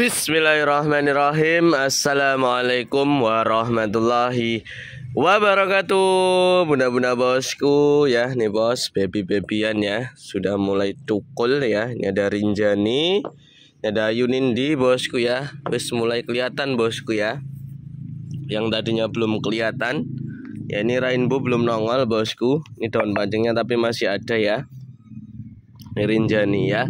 Bismillahirrahmanirrahim Assalamualaikum warahmatullahi wabarakatuh Bunda-bunda bosku ya Nih bos baby-babyan ya Sudah mulai tukul ya Ini ada Rinjani Ini ada Yunindi bosku ya Bis mulai kelihatan bosku ya Yang tadinya belum kelihatan Ya ini rainbow belum nongol bosku Ini daun pancingnya tapi masih ada ya Ini Rinjani ya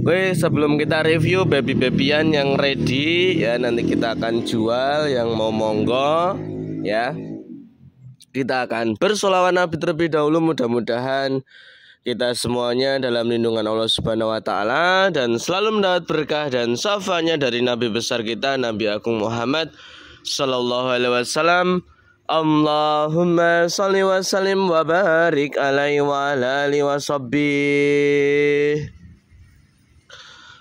Oke, sebelum kita review baby-babyan yang ready ya nanti kita akan jual yang mau monggo ya. Kita akan bersolawat Nabi terlebih dahulu mudah-mudahan kita semuanya dalam lindungan Allah Subhanahu wa taala dan selalu mendapat berkah dan syafaatnya dari nabi besar kita Nabi Agung Muhammad sallallahu alaihi wasallam. Allahumma salli wa sallim wa barik alaihi wa ala wa sabbih.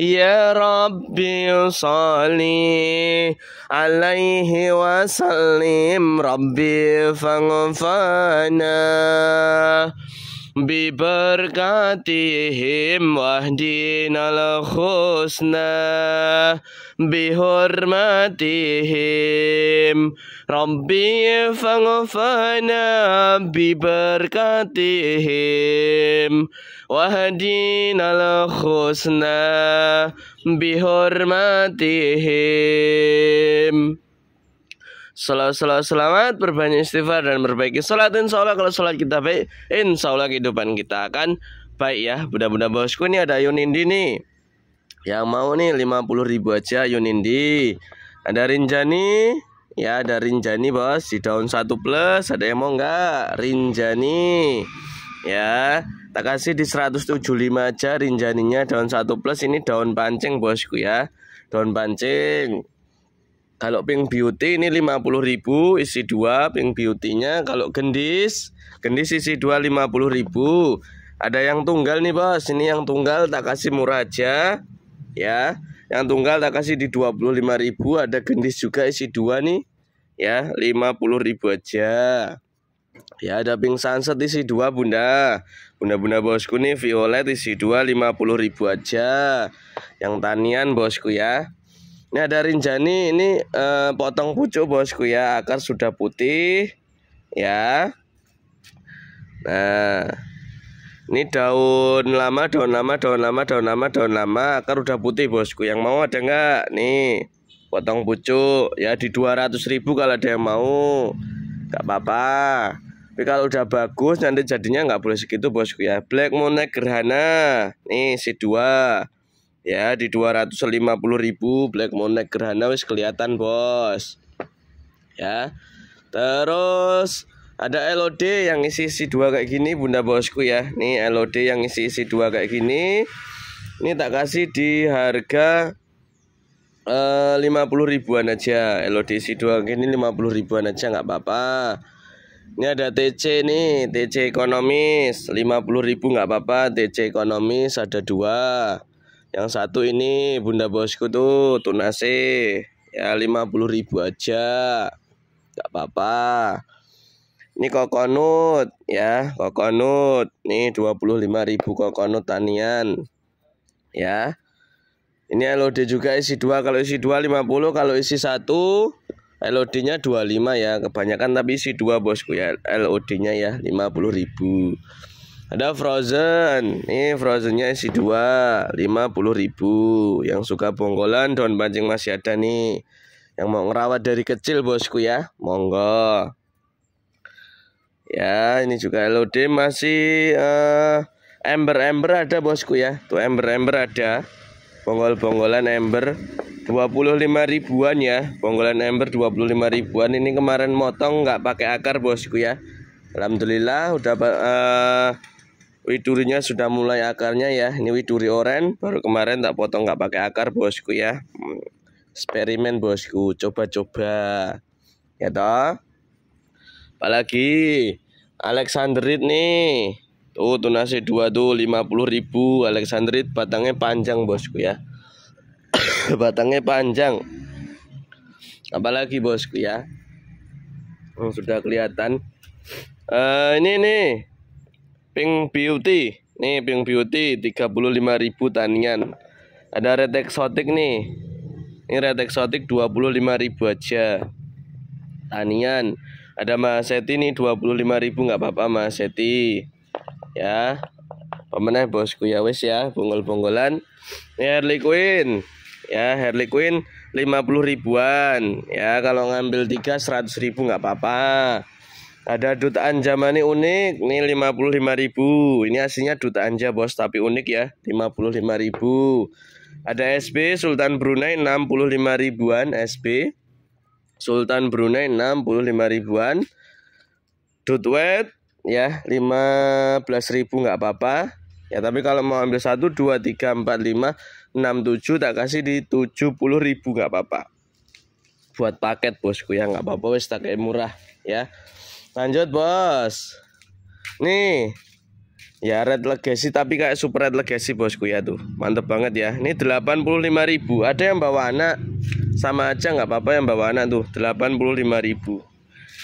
يا ربي صلي عليه وسلم ربي فاغفرنا Biberkatihim wahdinal khusna Bihormatihim Rabbi fangfana Biberkatihim wahdinal khusna Bihormati Bihormatihim Salat, salat, selamat, berbanyak istighfar dan perbaiki sholat. Insya Allah kalau sholat kita baik, insya Allah kehidupan kita akan baik ya. Mudah-mudahan bosku ini ada Yunindi nih. Yang mau nih 50 ribu aja Yunindi. Ada Rinjani, ya ada Rinjani bos di daun satu plus. Ada yang mau nggak? Rinjani, ya. Tak kasih di 175 aja Rinjaninya daun satu plus ini daun pancing bosku ya. Daun pancing. Kalau pink beauty ini 50.000 isi 2 pink beauty-nya. Kalau gendis, gendis isi 2 50.000. Ada yang tunggal nih, Bos. Ini yang tunggal tak kasih murah aja. Ya. Yang tunggal tak kasih di 25.000, ada gendis juga isi 2 nih. Ya, 50.000 aja. Ya, ada pink sunset isi 2, Bunda. Bunda-bunda bosku nih violet isi 2 50.000 aja. Yang tanian bosku ya. Ini ada rinjani ini eh, potong pucuk bosku ya, akar sudah putih ya. Nah, ini daun lama, daun lama, daun lama, daun lama, daun lama, akar udah putih bosku. Yang mau ada nggak? Nih, potong pucuk ya di 200 ribu kalau ada yang mau. nggak apa-apa. Tapi kalau udah bagus nanti jadinya nggak boleh segitu bosku ya. Black Monet Gerhana, nih si dua ya di ribu Black Monek Gerhana wis kelihatan bos ya terus ada LOD yang isi isi dua kayak gini bunda bosku ya nih LOD yang isi isi dua kayak gini ini tak kasih di harga eh, lima puluh ribuan aja LOD isi dua kayak gini lima puluh ribuan aja nggak apa-apa ini ada TC nih TC ekonomis lima puluh ribu nggak apa-apa TC ekonomis ada dua yang satu ini Bunda Bosku tuh tunase ya 50.000 aja. Gak apa-apa. Ini kokonut ya, kokonut. Nih 25.000 kokonut tanian. Ya. Ini LOD juga isi 2 kalau isi 2 50 kalau isi 1 LOD-nya 25 ya, kebanyakan tapi isi 2 Bosku ya LOD-nya ya 50.000. Ada Frozen, ini Frozennya isi dua, lima puluh ribu. Yang suka bonggolan daun pancing masih ada nih. Yang mau ngerawat dari kecil bosku ya, monggo. Ya, ini juga LOD masih eh, ember ember ember ada bosku ya, tuh ember ember ada. Bonggol bonggolan ember 25 ribuan ya, bonggolan ember 25 ribuan. Ini kemarin motong nggak pakai akar bosku ya. Alhamdulillah udah uh, widurinya sudah mulai akarnya ya ini widuri oren baru kemarin tak potong nggak pakai akar bosku ya hmm, eksperimen bosku coba-coba ya toh apalagi Alexanderit nih tuh tunasnya dua tuh 50.000 Alexanderit batangnya panjang bosku ya batangnya panjang apalagi bosku ya oh, sudah kelihatan uh, ini nih Pink Beauty. Nih Pink Beauty ribu tanian. Ada red exotic nih. Ini red exotic ribu aja. Tanian. Ada maseti nih ribu nggak apa-apa maseti Ya. Pemenang bosku ya wis ya, bonggol-bonggolan. Harley Quinn. Ya, Harley Quinn 50 ribuan. Ya, kalau ngambil 3 100 ribu nggak apa-apa. Ada dutaan mani unik ini 55.000. Ini aslinya dutaan aja bos tapi unik ya 55.000. Ada SB Sultan Brunei 65 ribuan SB. Sultan Brunei 65 ribuan. Dutwet ya 15000 nggak apa-apa. Ya tapi kalau mau ambil 1 2 3 4 5 6 7 tak kasih di 70000 ribu nggak apa-apa. Buat paket bosku ya nggak apa-apa wes tak kayak murah ya. Lanjut bos. Nih. Ya red legacy tapi kayak super red legacy bosku ya tuh. Mantep banget ya. Ini 85.000. Ada yang bawa anak sama aja nggak apa-apa yang bawa anak tuh 85.000.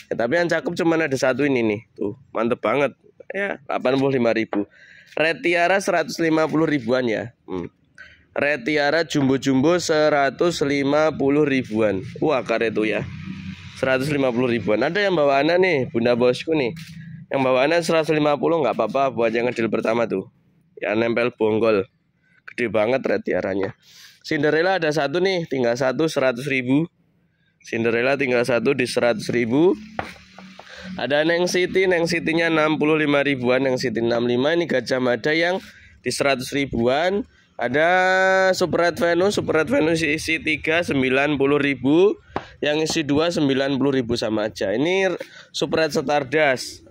Ya, tapi yang cakep cuman ada satu ini nih. Tuh, mantep banget. Ya, 85.000. Red Tiara 150 ribuan ya. Hmm. Red Tiara jumbo-jumbo 150 ribuan. Wah, karet tuh ya. 150 ribuan ada yang bawa anak nih bunda bosku nih yang bawa bawaannya 150 nggak apa-apa buat yang kecil pertama tuh ya nempel bonggol gede banget red tiaranya Cinderella ada satu nih tinggal satu 100 ribu Cinderella tinggal satu di 100 ribu ada Neng City, Neng City-nya 65 ribuan, Neng City 65 ini Gajah Mada yang di 100 ribuan, ada Super Red Venus, Super Red Venus isi 3 90.000, yang isi 2 90.000 sama aja. Ini Super Red Stardust 55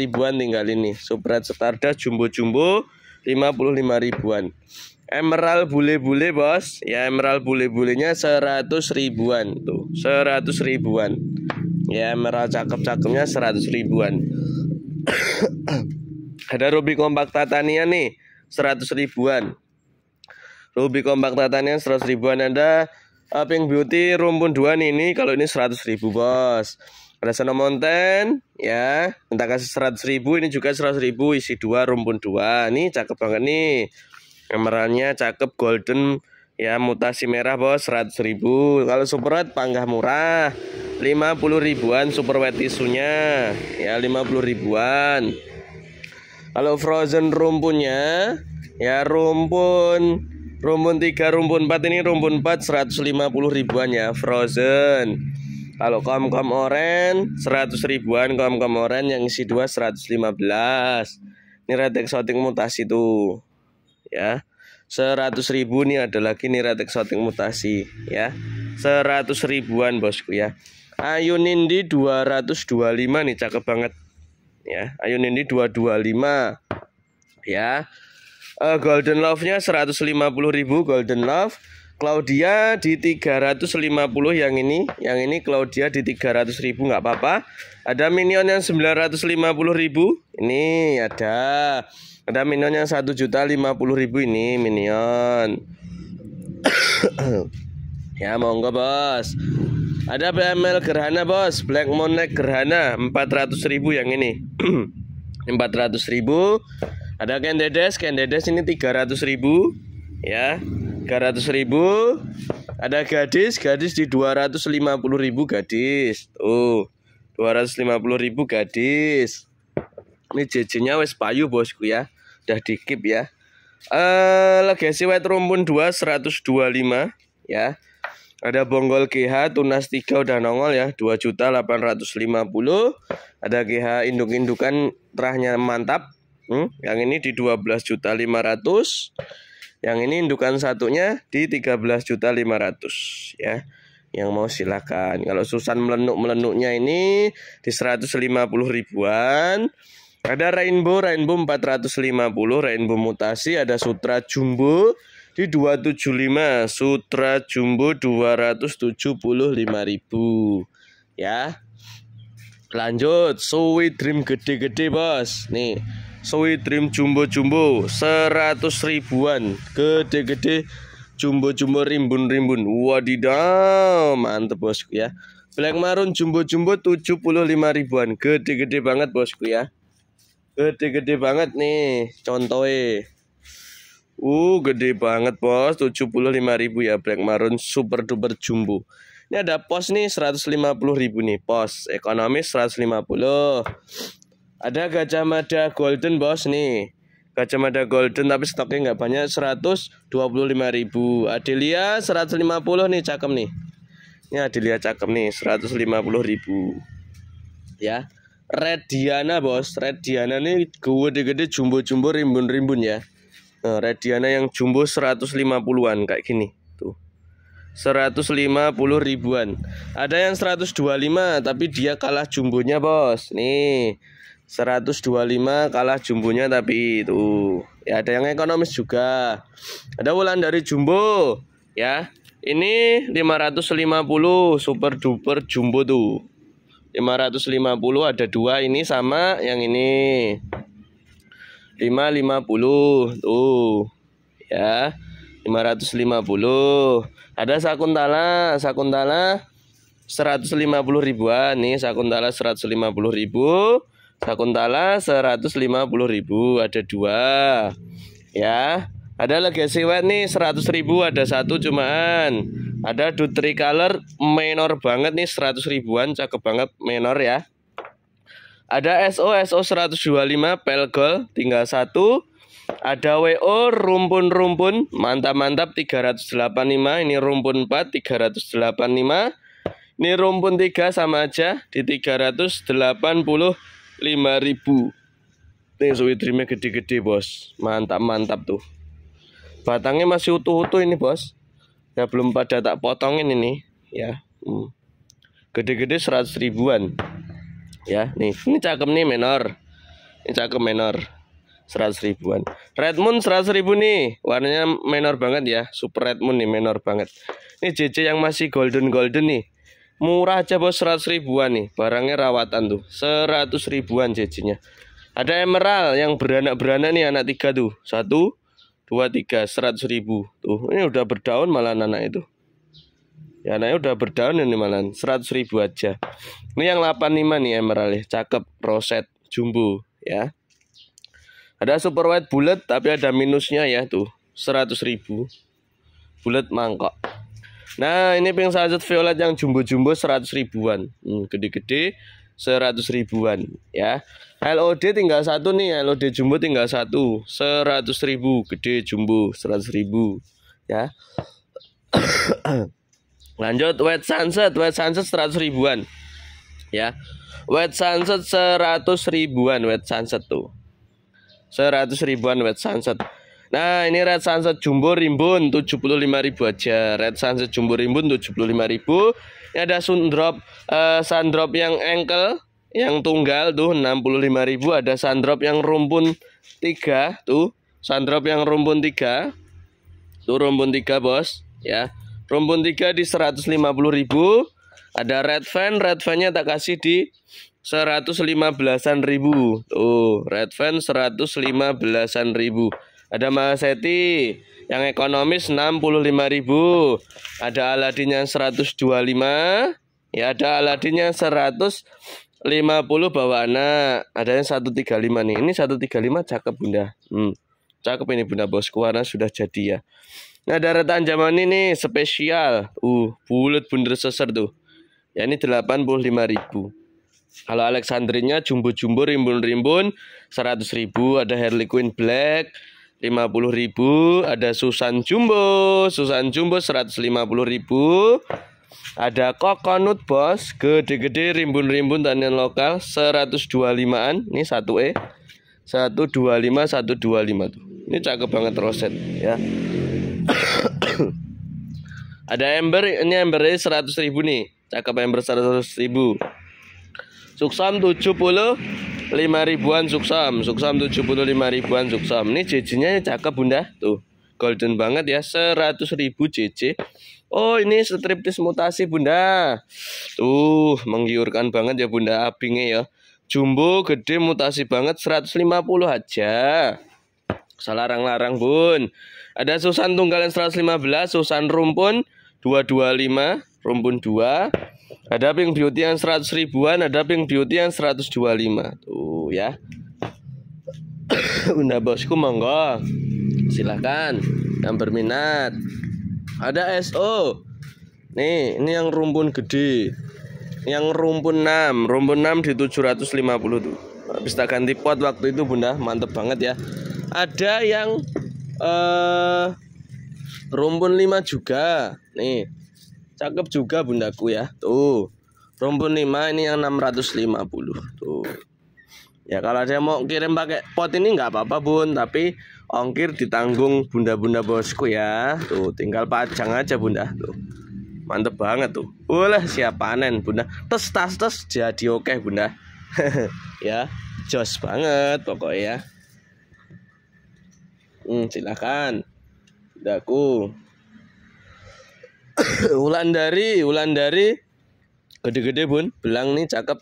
ribuan tinggal ini. Super Red Stardust jumbo-jumbo 55 ribuan. Emerald bule-bule, Bos. Ya, emerald bule-bulenya 100 ribuan tuh. 100 ribuan. Ya, emerald cakep-cakepnya 100 ribuan. Ada ruby kompak Tatania nih. 100 ribuan Ruby kompak tatanya 100 ribuan ada uh, Pink Beauty rumpun dua nih ini kalau ini 100 ribu bos ada Sono Mountain ya minta kasih 100 ribu ini juga 100 ribu isi dua rumpun dua Ini cakep banget nih emeralnya cakep golden ya mutasi merah bos 100 ribu kalau super red panggah murah 50 ribuan super wet isunya ya 50 ribuan kalau frozen rumpunnya ya rumpun rumpun 3 rumpun 4 ini rumpun 4 150 ribuan ya frozen. Kalau kom-kom oren 100 ribuan kom-kom oren yang isi 2 115. Ini red exotic mutasi tuh. Ya. 100 ribu nih ada lagi nih red exotic mutasi ya. 100 ribuan bosku ya. Ayu Nindi 225 nih cakep banget ya. Ayun ini 225 ya. Uh, golden Love-nya 150.000 Golden Love. Claudia di 350 yang ini, yang ini Claudia di 300.000 nggak apa-apa. Ada Minion yang 950.000. Ini ada. Ada Minion yang 1.050.000 ini Minion. ya monggo, Bos. Ada PML gerhana bos, Black Moon Neck gerhana 400 ribu yang ini 400 ribu Ada Kendedes, Kendedes ini 300 ribu Ya 300 ribu Ada gadis, gadis di 250 ribu gadis Tuh 250 ribu gadis Ini JJ nya wes payu bosku ya Udah dikip ya eh uh, legacy White Rumpun 2 125 ya ada Bonggol GH tunas 3 udah nongol ya juta 2.850. Ada GH induk-indukan terahnya mantap. Hmm? Yang ini di juta 12.500. Yang ini indukan satunya di juta 13.500 ya. Yang mau silakan. Kalau Susan melenuk-melenuknya ini di 150 ribuan. Ada Rainbow, Rainbow 450, Rainbow Mutasi, ada Sutra Jumbo di 275 sutra jumbo ribu ya lanjut sowi dream gede-gede bos nih sowi dream jumbo-jumbo 100 ribuan gede-gede jumbo-jumbo rimbun-rimbun wadidaw mantep bosku ya black maroon jumbo-jumbo 75 ribuan gede-gede banget bosku ya gede-gede banget nih contohnya Uh, gede banget bos, ribu ya Black Maroon super duper jumbo. Ini ada pos nih ribu nih, pos ekonomis 150. Ada gajah mada golden bos nih. Gajah mada golden tapi stoknya nggak banyak ribu. Adelia 150 nih cakep nih. Ini Adelia cakep nih ribu, Ya. Red Diana bos, Red Diana nih gede-gede jumbo-jumbo rimbun-rimbun ya. Nah, eh, Radiana yang jumbo 150-an kayak gini. Tuh. 150 ribuan. Ada yang 125 tapi dia kalah jumbonya, Bos. Nih. 125 kalah jumbonya tapi itu. Ya ada yang ekonomis juga. Ada wulan dari jumbo, ya. Ini 550 super duper jumbo tuh. 550 ada dua ini sama yang ini lima lima puluh tuh ya lima lima ratus puluh ada sakuntala sakuntala puluh ribuan nih sakuntala puluh ribu sakuntala puluh ribu ada dua ya ada legacy wet nih seratus ribu ada satu cuman ada dutri color minor banget nih seratus ribuan cakep banget minor ya ada SO SO 125 pelgol tinggal satu. Ada WO rumpun-rumpun mantap-mantap 385 ini rumpun 4 385 ini rumpun 3 sama aja di 385 ribu Ini dreamnya gede-gede bos Mantap-mantap tuh Batangnya masih utuh-utuh ini bos Ya belum pada tak potongin ini Ya hmm. Gede-gede 100 ribuan ya nih ini cakep nih menor ini cakep menor 100 ribuan red moon 100 ribu nih warnanya menor banget ya super red moon nih menor banget ini JJ yang masih golden golden nih murah aja bos 100 ribuan nih barangnya rawatan tuh 100 ribuan JJ nya ada emerald yang beranak-beranak nih anak tiga tuh satu dua tiga seratus ribu tuh ini udah berdaun malah -anak itu Ya naik udah berdaun ini malan seratus ribu aja Ini yang 85 nih emerald ya Cakep, roset, jumbo ya Ada super white bullet tapi ada minusnya ya tuh seratus ribu Bullet mangkok Nah ini pink sunset violet yang jumbo-jumbo seratus ribuan hmm, Gede-gede 100 ribuan ya LOD tinggal satu nih LOD jumbo tinggal satu seratus ribu Gede jumbo seratus ribu ya Lanjut wet sunset, wet sunset 100 ribuan. Ya. Wet sunset 100 ribuan wet sunset tuh. 100 ribuan wet sunset. Nah, ini red sunset jumbo rimbun ribu aja. Red sunset jumbo rimbun ribu Ini ada sundrop uh, sundrop yang engkel yang tunggal tuh ribu ada sundrop yang rumpun 3 tuh. Sundrop yang rumpun 3. Tuh rumpun 3, Bos, ya. Rumpun 3 di 150.000, Ada red fan, red fan-nya tak kasih di 115 ribu Tuh, red fan 115 ribu Ada Mahaseti Yang ekonomis 65.000. Ada Aladin yang 125 Ya ada Aladin yang 150 bawa anak ada yang 135 nih ini 135 cakep bunda hmm, cakep ini bunda bosku warna sudah jadi ya Nah daratan zaman ini spesial. Uh, bulat bundar seser tuh. Ya ini ribu. Kalau Alexandrinya jumbo-jumbo rimbun-rimbun ribu. ada Harley Quinn Black 50 ribu. ada Susan Jumbo, Susan Jumbo 150 ribu. Ada Coconut Bos, gede-gede rimbun-rimbun tanian lokal 125-an, ini 1E. 125 125 tuh. Ini cakep banget roset ya. Ada ember, ini embernya 100 ribu nih. Cakep ember 100 ribu. Suksam 75 ribuan suksam. Suksam 75 ribuan suksam. Ini JJ-nya cakep bunda. Tuh, golden banget ya. 100 ribu JJ. Oh, ini striptis mutasi bunda. Tuh, menggiurkan banget ya bunda abingnya ya. Jumbo gede mutasi banget 150 aja selarang larang pun bun. Ada susan tunggal yang 115, susan rumpun 225, rumpun 2. Ada pink beauty yang 100 ribuan, ada pink beauty yang 125. Tuh ya. Bunda bosku monggo. Silahkan yang berminat. Ada SO. Nih, ini yang rumpun gede. Yang rumpun 6, rumpun 6 di 750 tuh. Habis tak ganti pot waktu itu Bunda, mantep banget ya ada yang eh rumpun lima juga. Nih. Cakep juga bundaku ya. Tuh. Rumpun lima ini yang 650. Tuh. Ya kalau ada mau kirim pakai pot ini nggak apa-apa bun, tapi ongkir ditanggung bunda-bunda bosku ya. Tuh tinggal pajang aja bunda. Tuh mantep banget tuh. Boleh siap panen bunda. Tes tas tes jadi oke bunda. ya jos banget pokoknya. Hmm, silakan. Daku. ulan dari, ulan dari. Gede-gede bun, belang nih cakep.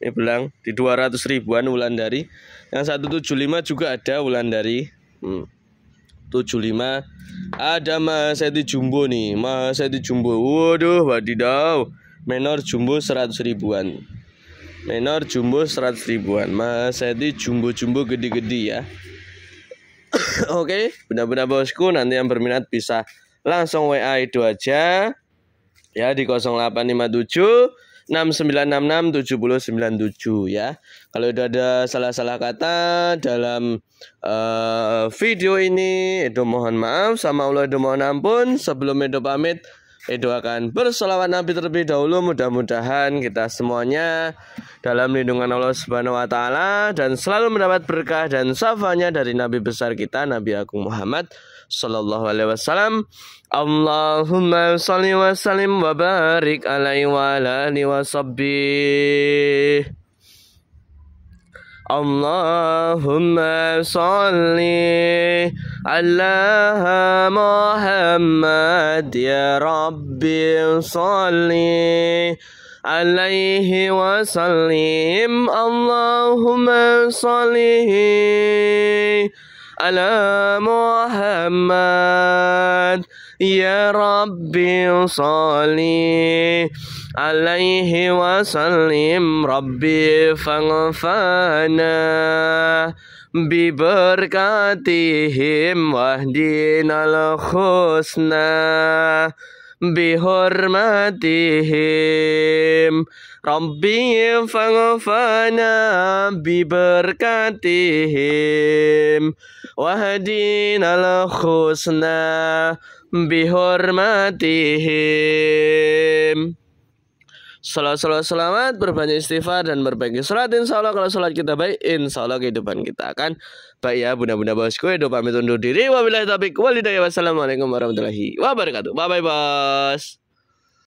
Ini belang di 200 ribuan ulan dari. Yang 175 juga ada ulan dari. Hmm. 75 ada Mas di Jumbo nih Mas di Jumbo waduh wadidaw menor Jumbo 100 ribuan menor Jumbo 100 ribuan Mas di Jumbo-Jumbo gede-gede ya Oke, okay? benar benda bosku nanti yang berminat bisa langsung WA itu aja ya di 0857 6966 7097 ya. Kalau udah ada salah-salah kata dalam uh, video ini itu mohon maaf sama Allah itu mohon ampun sebelum itu pamit eh, doakan bersolawat Nabi terlebih dahulu mudah-mudahan kita semuanya dalam lindungan Allah Subhanahu wa taala dan selalu mendapat berkah dan safanya dari nabi besar kita Nabi Agung Muhammad sallallahu alaihi wasallam Allahumma salli wa sallim wa barik alaihi wa alihi wa sabbi Allahumma salli على محمد يا ربي صلي عليه وسلم اللهم صل على محمد يا ربي صل عليه وسلم ربي فاغفرنا biberkatihim wahdinal khusna bihormatihim Rabbi fangfana biberkatihim wahdinal khusna bihormatihim hormatihim Salat, salat, selamat, berbanyak istighfar dan berbagi salat. Insya Allah kalau salat kita baik, insya Allah kehidupan kita akan baik ya. Bunda-bunda bosku, doa pamit undur diri. Wabillahi taufiq walhidayah. Wassalamualaikum warahmatullahi wabarakatuh. Bye-bye bos.